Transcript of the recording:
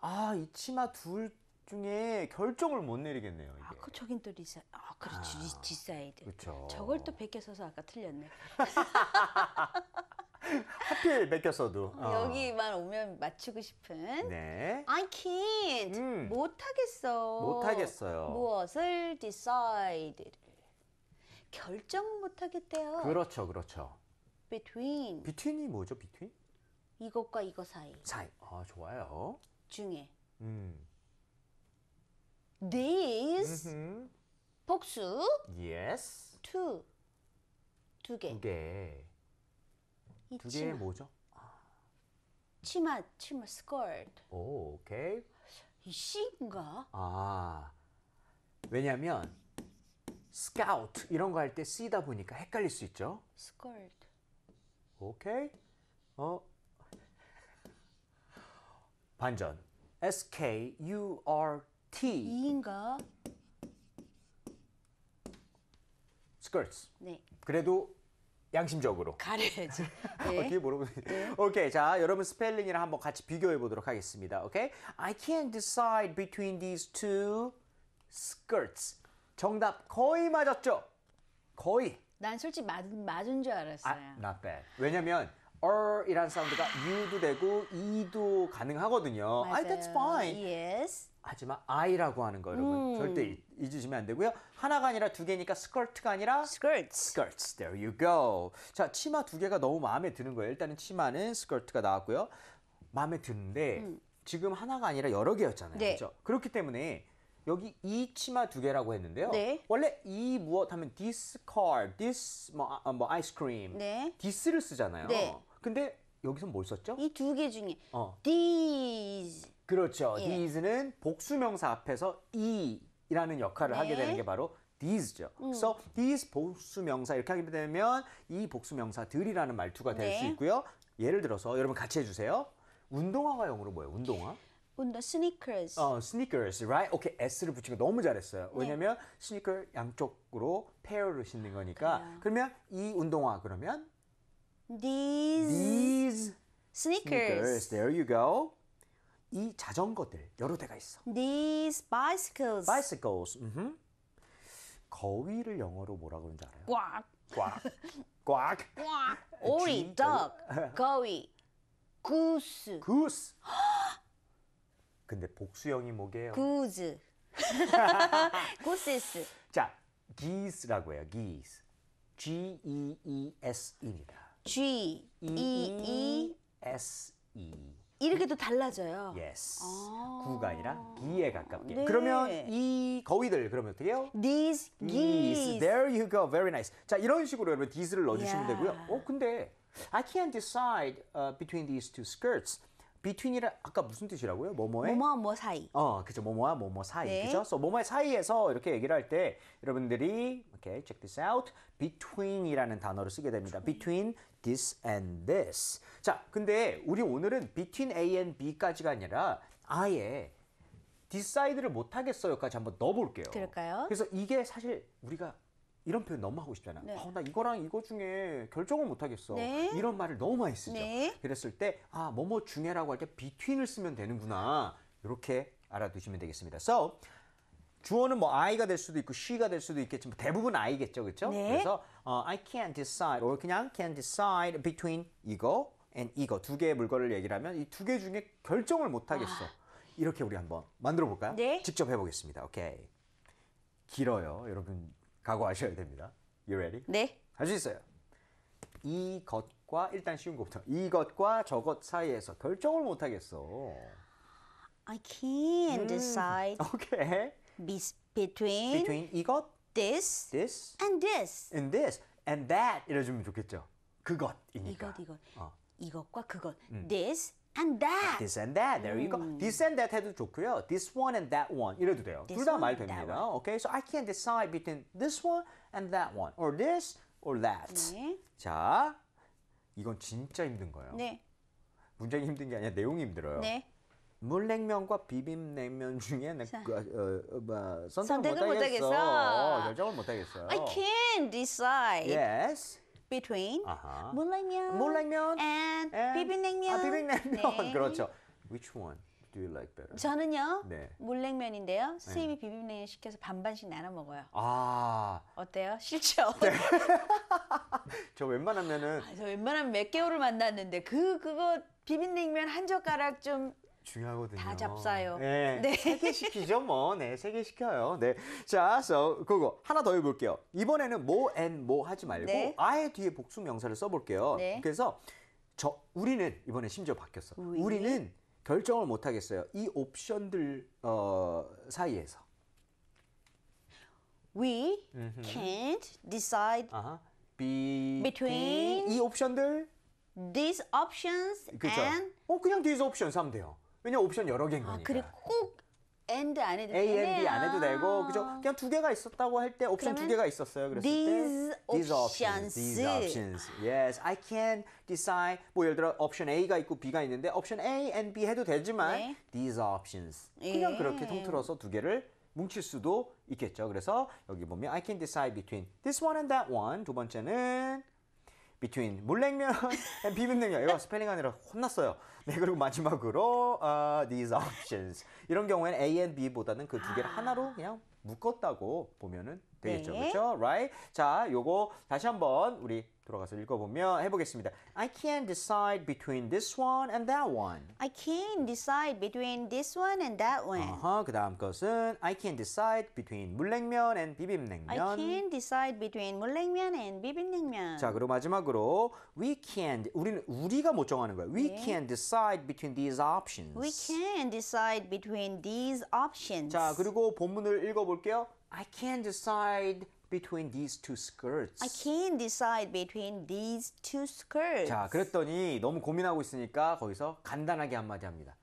아, 이 치마 둘 중에 결정을 못 내리겠네요. 이게. 아, 그 저긴 또 리사. 아, 그렇지. 아, 디사이드. 그쵸. 저걸 또 베껴서서 아까 틀렸네. 하필 맡겼어도. 어. 여기만 오면 맞추고 싶은. 네. I can't. 음. 못하겠어. 못하겠어요. 무엇을 d e c i d 결정 못하겠대요. 그렇죠, 그렇죠. Between. 비트윈이 뭐죠, 비트윈? 이것과 이거 사이. 사이. 아, 좋아요. 중에 음. these 음흠. 복수 yes two 두개 두개 두 개의 치마 뭐죠? 아. 치마 치마 skirt 오 오케이 이 C인가? 아 왜냐면 scout 이런 거 할 때 쓰이다 보니까 헷갈릴 수 있죠 skirt 오케이 어 반전 S-K-U-R-T 이인가? skirts 네. 그래도 양심적으로 가려야지. 어, 네. 어떻게 물어보세요. 네. 오케이, 자 여러분 스펠링이랑 한번 같이 비교해 보도록 하겠습니다. 오케이, I can't decide between these two skirts. 정답 거의 맞았죠? 거의. 난 솔직히 맞은, 맞은 줄 알았어요. 아, not bad. 왜냐면 r이라는 사운드가 u도 되고 e도 가능하거든요. 아, 맞아요. I, that's fine. Yes. 하지만 I라고 하는 거 여러분 음. 절대 잊으시면 안 되고요. 하나가 아니라 두 개니까 스컬트가 아니라 skirts. skirts. There you go. 자, 치마 두 개가 너무 마음에 드는 거예요. 일단은 치마는 스컬트가 나왔고요. 마음에 드는데 음. 지금 하나가 아니라 여러 개였잖아요. 네. 그렇죠? 그렇기 때문에 여기 이 치마 두 개라고 했는데요. 네. 원래 이 무엇 하면 this car, this 뭐, 아, 뭐 아이스크림, 네. this를 쓰잖아요. 네. 근데 여기서 뭘 썼죠? 이 두 개 중에 어. these 그렇죠. 예. these는 복수명사 앞에서 이라는 역할을 네. 하게 되는 게 바로 these죠. 음. so these 복수명사 이렇게 하게 되면 이 복수명사들이라는 말투가 될수 네. 있고요. 예를 들어서 여러분 같이 해주세요. 운동화가 영어로 뭐예요? 운동화? 운동 sneakers. 어, sneakers, right? 오케이, s를 붙인 거 너무 잘했어요. 네. 왜냐면 네. 스니커 양쪽으로 페어를 신는 거니까. 그래요. 아. 그러면 이 운동화 그러면 these, these sneakers. sneakers. There you go. 이 자전거들 여러 대가 있어. These bicycles. bicycles. 음흠. 거위를 영어로 뭐라 그러는지 알아요? 꽉. 꽉. 꽉. 꽉. 오리, dog, 거위, goose. goose. 근데 복수형이 뭐게요? goose. gooses. 자, geese라고 해요. geese. G E E S입니다. G E E S E 이렇게도 달라져요. yes. 아. 구가 아니라 기에 가깝게. 네. 그러면 이 거위들 그러면 어떻게 해 These geese. There you go. Very nice. 자, 이런 식으로 여러분 t h e s 를 넣어 주시면 Yeah. 되고요. 어, 근데 I can't decide uh, between these two skirts. between이라 아까 무슨 뜻이라고요? 뭐뭐의? 뭐뭐와 뭐 사이. 어, 그죠. 뭐뭐와 뭐뭐 사이. 네. 그죠? So, 뭐뭐의 사이에서 이렇게 얘기를 할 때 여러분들이 okay, check this out. between이라는 단어를 쓰게 됩니다. between this and this. 자, 근데 우리 오늘은 between A and B까지가 아니라 아예 decide를 못 하겠어요까지 한번 넣어 볼게요. 그럴까요? 그래서 이게 사실 우리가 이런 표현 너무 하고 싶잖아. 네. 어, 나 이거랑 이거 중에 결정을 못 하겠어. 네. 이런 말을 너무 많이 쓰죠. 네. 그랬을 때 아, 뭐뭐 중에라고 할 때 between을 쓰면 되는구나. 이렇게 알아두시면 되겠습니다. So 주어는 뭐 I가 될 수도 있고 she가 될 수도 있겠지만 대부분 I겠죠. 그렇죠? 그래서 어, I can't decide or 그냥 can't decide between 이거 and 이거 두 개의 물건을 얘기 하면 이 두 개 중에 결정을 못 하겠어. 아. 이렇게 우리 한번 만들어 볼까요? 네. 직접 해 보겠습니다. 오케이. 길어요. 여러분 각오하셔야 됩니다. You ready? 네. 할 수 있어요. 이것과 일단 쉬운 것부터 이것과 저것 사이에서 결정을 못 하겠어. I can't decide Okay. be- between, Between 이것, this, this, and this. and this, and that 이래주면 좋겠죠. 그것이니까. 이것 이것. 어. 이것과 그것. This and that. This and that. There you go. This and that 해도 좋고요. This one and that one 이래도 돼요. This 둘다말 one and that 됩니다. Okay, so I can't decide between this one and that one, or this or that. 네. 자, 이건 진짜 힘든 거예요. 네. 문장이 힘든 게 아니라 내용이 힘들어요. 네. 물냉면과 비빔냉면 중에 내- 자. 그, 어, 어, 뭐, 선택을 선택을 못하겠어. 못하겠어. 결정을 못하겠어요. I can't decide. Yes. between 물라면 물라면 and, and 비빔냉면. 아, 비빔냉면. 네. 그렇죠. Which one do you like better? 저는요 네. 물냉면인데요. 선생님이 네. 비빔냉면 시켜서 반반씩 나눠 먹어요. 아, 어때요? 싫죠? 네. 저 웬만하면은 아, 저 웬만하면 몇 개월을 만났는데 그 그거 비빔냉면 한 젓가락 좀 중요하거든요. 다 잡싸요. 네. 네. 세 개 시키죠, 뭐. 네, 세 개 시켜요. 네. 자, so, 그거 하나 더 해볼게요. 이번에는 뭐 and 뭐 하지 말고 네. 아예 뒤에 복수 명사를 써볼게요. 네. 그래서 저 우리는 이번에 심지어 바뀌었어. 우리? 우리는 결정을 못 하겠어요. 이 옵션들 어, 사이에서. We can't decide 아하. be, between 이 옵션들 these options 그쵸? and 어 그냥 these options 하면 돼요. 왜냐 면 옵션 여러 개인 아, 거니까. 아, 그리고 꼭 and 안 해도 A and B 안 해도 되고 그죠? 아. 그냥 두 개가 있었다고 할 때 옵션 두 개가 있었어요. 그랬을 these 때 these options, these options, yes, I can decide. 뭐 예를 들어 옵션 A가 있고 B가 있는데 옵션 A and B 해도 되지만 네. these options 예. 그냥 예. 그렇게 통틀어서 두 개를 뭉칠 수도 있겠죠. 그래서 여기 보면 I can decide between this one and that one. 두 번째는 between 물냉면 and 비빔냉면 이거 스펠링 아니라 혼났어요 네 그리고 마지막으로 uh, these options 이런 경우에는 A and B보다는 그 두 개를 아. 하나로 그냥 묶었다고 보면은 되겠죠 네. 그렇죠 right 자 요거 다시 한번 우리 들어가서 읽어보면 해보겠습니다. I can't decide between this one and that one. I can't decide between this one and that one. 어허, 그 다음 것은 I can't decide between 물냉면 and 비빔냉면. I can't decide between 물냉면 and 비빔냉면. 자, 그리고 마지막으로 we can't 우리는 우리가 못 정하는 거예요. We 네. can't decide between these options. We can't decide between these options. 자, 그리고 본문을 읽어볼게요. I can't decide between these two skirts. I can't decide between these two skirts. 자, 그랬더니 너무 고민하고 있으니까 거기서 간단하게 한마디 합니다.